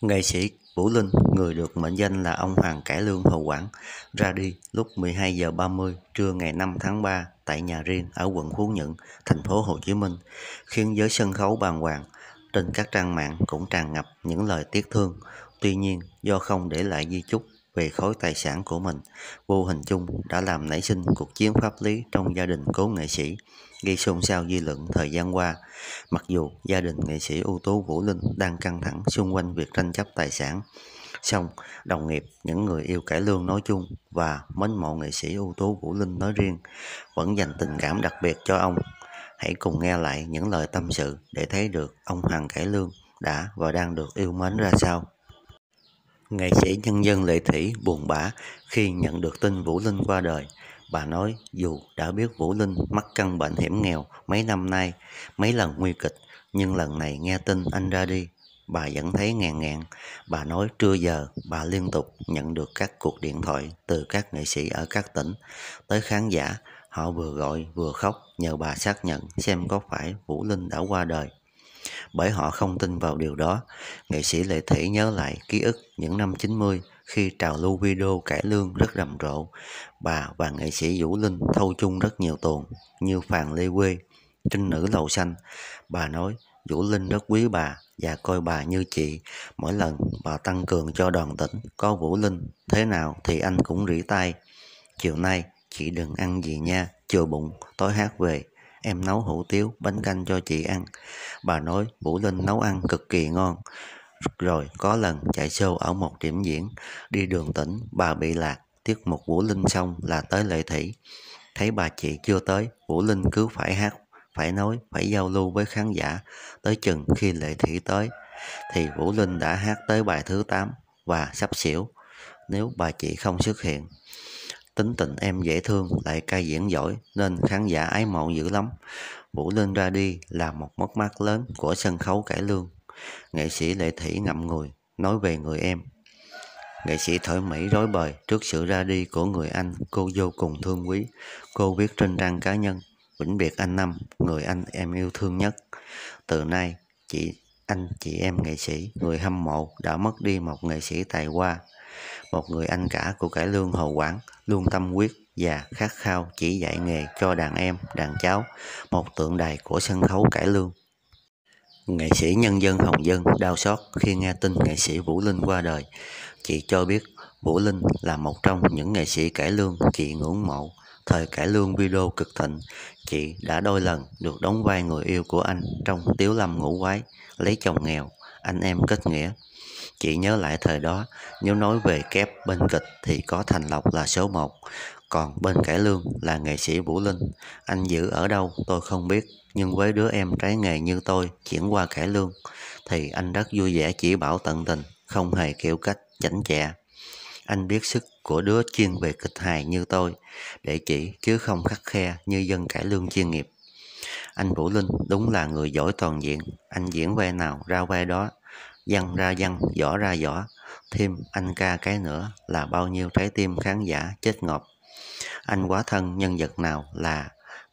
Nghệ sĩ Vũ Linh, người được mệnh danh là ông Hoàng Cải Lương Hồ Quảng, ra đi lúc 12 giờ 30 trưa ngày 5 tháng 3 tại nhà riêng ở quận Phú Nhuận, thành phố Hồ Chí Minh, khiến giới sân khấu bàng hoàng. Trên các trang mạng cũng tràn ngập những lời tiếc thương. Tuy nhiên, do không để lại di chúc về khối tài sản của mình, vô hình chung đã làm nảy sinh cuộc chiến pháp lý trong gia đình cố nghệ sĩ, gây xôn xao dư luận thời gian qua. Mặc dù gia đình nghệ sĩ ưu tú Vũ Linh đang căng thẳng xung quanh việc tranh chấp tài sản, song đồng nghiệp những người yêu cải lương nói chung và mến mộ nghệ sĩ ưu tú Vũ Linh nói riêng vẫn dành tình cảm đặc biệt cho ông. Hãy cùng nghe lại những lời tâm sự để thấy được ông Hoàng Cải Lương đã và đang được yêu mến ra sao. Nghệ sĩ nhân dân Lệ Thủy buồn bã khi nhận được tin Vũ Linh qua đời. Bà nói dù đã biết Vũ Linh mắc căn bệnh hiểm nghèo mấy năm nay, mấy lần nguy kịch, nhưng lần này nghe tin anh ra đi, bà vẫn thấy ngàn ngạn. Bà nói trưa giờ bà liên tục nhận được các cuộc điện thoại từ các nghệ sĩ ở các tỉnh tới khán giả. Họ vừa gọi vừa khóc nhờ bà xác nhận xem có phải Vũ Linh đã qua đời bởi họ không tin vào điều đó. Nghệ sĩ Lệ Thủy nhớ lại ký ức những năm 90 khi trào lưu video cải lương rất rầm rộ. Bà và nghệ sĩ Vũ Linh thâu chung rất nhiều tuần như Phàn Lê Quê, Trinh Nữ Lầu Xanh. Bà nói Vũ Linh rất quý bà và coi bà như chị. Mỗi lần bà tăng cường cho đoàn tỉnh có Vũ Linh thế nào thì anh cũng rỉ tay. Chiều nay chị đừng ăn gì nha, chừa bụng, tối hát về em nấu hủ tiếu, bánh canh cho chị ăn. Bà nói Vũ Linh nấu ăn cực kỳ ngon. Rồi có lần chạy show ở một điểm diễn, đi đường tỉnh, bà bị lạc, tiết mục Vũ Linh xong là tới Lệ Thủy. Thấy bà chị chưa tới, Vũ Linh cứ phải hát, phải nói, phải giao lưu với khán giả. Tới chừng khi Lệ Thủy tới, thì Vũ Linh đã hát tới bài thứ 8 và sắp xỉu nếu bà chị không xuất hiện. Tính tình em dễ thương lại ca diễn giỏi nên khán giả ái mộ dữ lắm. Vũ Linh ra đi là một mất mát lớn của sân khấu cải lương. Nghệ sĩ Lệ Thủy ngậm ngùi, nói về người em. Nghệ sĩ Thổi Mỹ rối bời trước sự ra đi của người anh cô vô cùng thương quý. Cô viết trên trang cá nhân, vĩnh biệt anh Năm, người anh em yêu thương nhất. Từ nay, chị anh chị em nghệ sĩ, người hâm mộ đã mất đi một nghệ sĩ tài hoa một người anh cả của cải lương Hồ Quảng, luôn tâm quyết và khát khao chỉ dạy nghề cho đàn em, đàn cháu, một tượng đài của sân khấu cải lương. Nghệ sĩ nhân dân Hồng Dân đau xót khi nghe tin nghệ sĩ Vũ Linh qua đời. Chị cho biết Vũ Linh là một trong những nghệ sĩ cải lương chị ngưỡng mộ. Thời cải lương video cực thịnh, chị đã đôi lần được đóng vai người yêu của anh trong Tiếu Lâm Ngũ Quái, lấy chồng nghèo, anh em kết nghĩa. Chị nhớ lại thời đó, nếu nói về kép bên kịch thì có Thành Lộc là số 1, còn bên cải lương là nghệ sĩ Vũ Linh. Anh giữ ở đâu tôi không biết, nhưng với đứa em trái nghề như tôi chuyển qua cải lương thì anh rất vui vẻ chỉ bảo tận tình, không hề kiểu cách chảnh chẹ. Anh biết sức của đứa chuyên về kịch hài như tôi để chỉ chứ không khắc khe như dân cải lương chuyên nghiệp. Anh Vũ Linh đúng là người giỏi toàn diện, anh diễn vai nào ra vai đó, Dân ra dân, võ ra võ, thêm anh ca cái nữa là bao nhiêu trái tim khán giả chết ngộp. Anh quá thân nhân vật nào là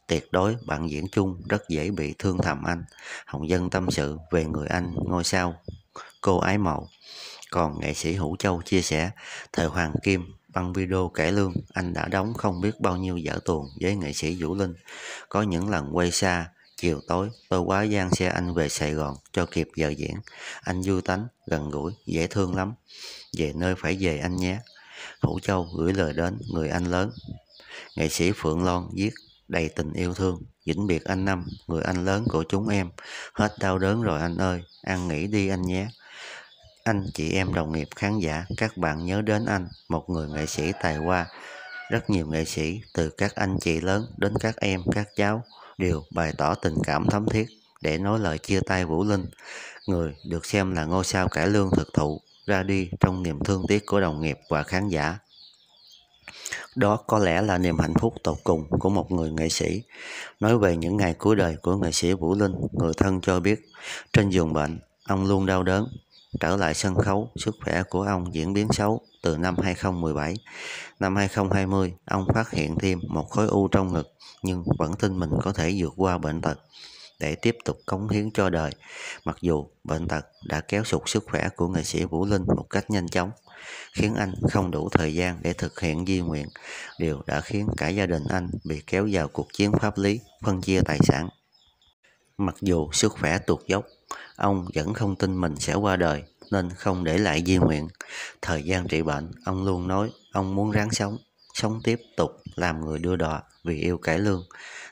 tuyệt đối bạn diễn chung rất dễ bị thương thầm anh. Hồng Dân tâm sự về người anh ngôi sao cô ái mộ. Còn nghệ sĩ Hữu Châu chia sẻ, thời Hoàng Kim bằng video kể lương, anh đã đóng không biết bao nhiêu dở tuồng với nghệ sĩ Vũ Linh. Có những lần quay xa, Chiều tối, tôi quá gian xe anh về Sài Gòn cho kịp giờ diễn. Anh du tánh, gần gũi, dễ thương lắm. Về nơi phải về anh nhé. Phủ Châu gửi lời đến người anh lớn. Nghệ sĩ Phượng loan viết đầy tình yêu thương. Vĩnh biệt anh Năm, người anh lớn của chúng em. Hết đau đớn rồi anh ơi, ăn nghỉ đi anh nhé. Anh, chị em, đồng nghiệp, khán giả, các bạn nhớ đến anh, một người nghệ sĩ tài hoa. Rất nhiều nghệ sĩ, từ các anh chị lớn đến các em, các cháu, đều bày tỏ tình cảm thấm thiết để nói lời chia tay Vũ Linh, người được xem là ngôi sao cải lương thực thụ ra đi trong niềm thương tiếc của đồng nghiệp và khán giả. Đó có lẽ là niềm hạnh phúc tột cùng của một người nghệ sĩ. Nói về những ngày cuối đời của nghệ sĩ Vũ Linh, người thân cho biết, trên giường bệnh, ông luôn đau đớn trở lại sân khấu, sức khỏe của ông diễn biến xấu từ năm 2017. Năm 2020, ông phát hiện thêm một khối u trong ngực nhưng vẫn tin mình có thể vượt qua bệnh tật để tiếp tục cống hiến cho đời. Mặc dù bệnh tật đã kéo sụt sức khỏe của nghệ sĩ Vũ Linh một cách nhanh chóng, khiến anh không đủ thời gian để thực hiện di nguyện, điều đã khiến cả gia đình anh bị kéo vào cuộc chiến pháp lý phân chia tài sản. Mặc dù sức khỏe tuột dốc Ông vẫn không tin mình sẽ qua đời nên không để lại di nguyện. Thời gian trị bệnh, ông luôn nói ông muốn ráng sống, sống tiếp tục làm người đưa đò vì yêu cải lương.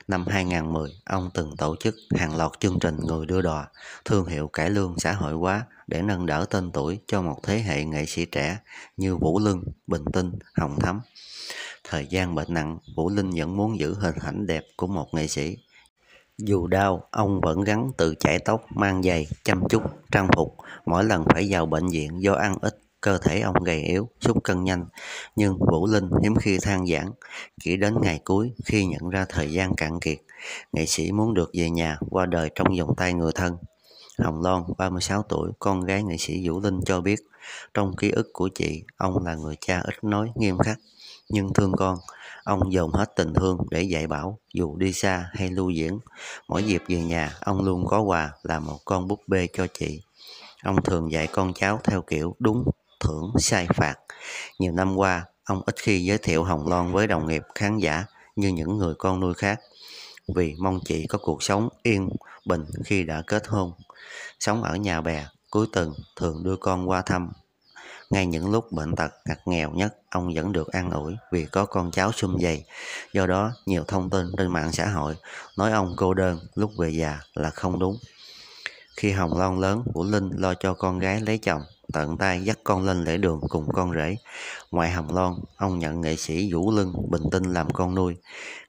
Năm 2010, ông từng tổ chức hàng loạt chương trình người đưa đò thương hiệu cải lương xã hội hóa để nâng đỡ tên tuổi cho một thế hệ nghệ sĩ trẻ như Vũ Lương, Bình Tinh, Hồng Thắm. Thời gian bệnh nặng, Vũ Linh vẫn muốn giữ hình ảnh đẹp của một nghệ sĩ dù đau, ông vẫn gắn tự chải tóc, mang giày, chăm chút, trang phục. Mỗi lần phải vào bệnh viện do ăn ít, cơ thể ông gầy yếu, sút cân nhanh. Nhưng Vũ Linh hiếm khi than giảng, chỉ đến ngày cuối khi nhận ra thời gian cạn kiệt. Nghệ sĩ muốn được về nhà, qua đời trong vòng tay người thân. Hồng Loan, 36 tuổi, con gái nghệ sĩ Vũ Linh cho biết, trong ký ức của chị, ông là người cha ít nói, nghiêm khắc, nhưng thương con, Ông dồn hết tình thương để dạy bảo, dù đi xa hay lưu diễn. Mỗi dịp về nhà, ông luôn có quà là một con búp bê cho chị. Ông thường dạy con cháu theo kiểu đúng, thưởng, sai phạt. Nhiều năm qua, ông ít khi giới thiệu Hồng Loan với đồng nghiệp khán giả như những người con nuôi khác vì mong chị có cuộc sống yên bình khi đã kết hôn. Sống ở nhà bè, cuối tuần thường đưa con qua thăm ngay những lúc bệnh tật ngặt nghèo nhất, ông vẫn được an ủi vì có con cháu sum dày. Do đó, nhiều thông tin trên mạng xã hội nói ông cô đơn lúc về già là không đúng. Khi Hồng Loan lớn, Vũ Linh lo cho con gái lấy chồng, tận tay dắt con lên lễ đường cùng con rể. Ngoài Hồng Loan, ông nhận nghệ sĩ Vũ Linh Bình Tinh làm con nuôi.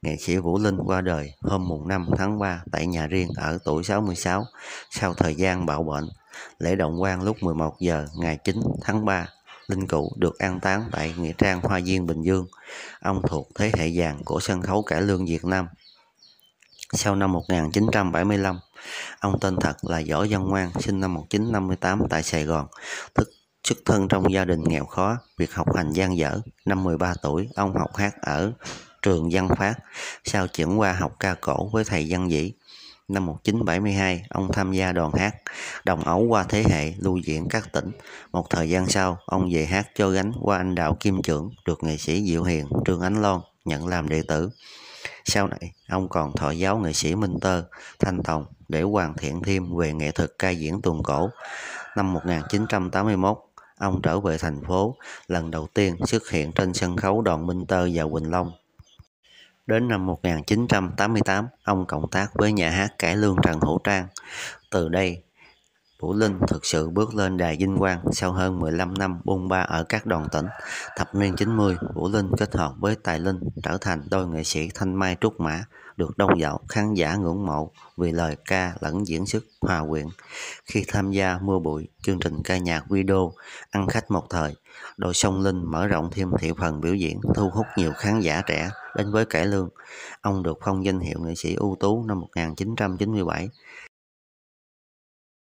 Nghệ sĩ Vũ Linh qua đời hôm mùng 5 tháng 3 tại nhà riêng ở tuổi 66 sau thời gian bạo bệnh Lễ động quan lúc 11 giờ ngày 9 tháng 3, Linh Cửu được an táng tại Nghĩa Trang Hoa Diên Bình Dương. Ông thuộc thế hệ vàng của sân khấu cải lương Việt Nam. Sau năm 1975, ông tên thật là Võ Văn Ngoan, sinh năm 1958 tại Sài Gòn, Thức xuất thân trong gia đình nghèo khó, việc học hành gian dở. Năm 13 tuổi, ông học hát ở trường Văn Phát, sau chuyển qua học ca cổ với thầy Văn Dĩ. Năm 1972, ông tham gia đoàn hát đồng ấu qua thế hệ lưu diễn các tỉnh. Một thời gian sau, ông về hát cho gánh qua anh Đạo Kim Trưởng, được nghệ sĩ Diệu Hiền, Trương Ánh Lon nhận làm đệ tử. Sau này, ông còn thọ giáo nghệ sĩ Minh Tơ, Thanh Tòng để hoàn thiện thêm về nghệ thuật ca diễn tuồng cổ. Năm 1981, ông trở về thành phố, lần đầu tiên xuất hiện trên sân khấu đoàn Minh Tơ và Quỳnh Long Đến năm 1988, ông cộng tác với nhà hát cải lương Trần Hữu Trang. Từ đây, Vũ Linh thực sự bước lên đài vinh quang sau hơn 15 năm bôn ba ở các đoàn tỉnh. Thập niên 90, Vũ Linh kết hợp với Tài Linh trở thành đôi nghệ sĩ thanh mai trúc mã, được đông đảo khán giả ngưỡng mộ vì lời ca lẫn diễn xuất hòa quyện. Khi tham gia mưa bụi, chương trình ca nhạc video ăn khách một thời, đội sông Linh mở rộng thêm thị phần biểu diễn thu hút nhiều khán giả trẻ đến với cải lương. Ông được phong danh hiệu nghệ sĩ ưu tú năm 1997.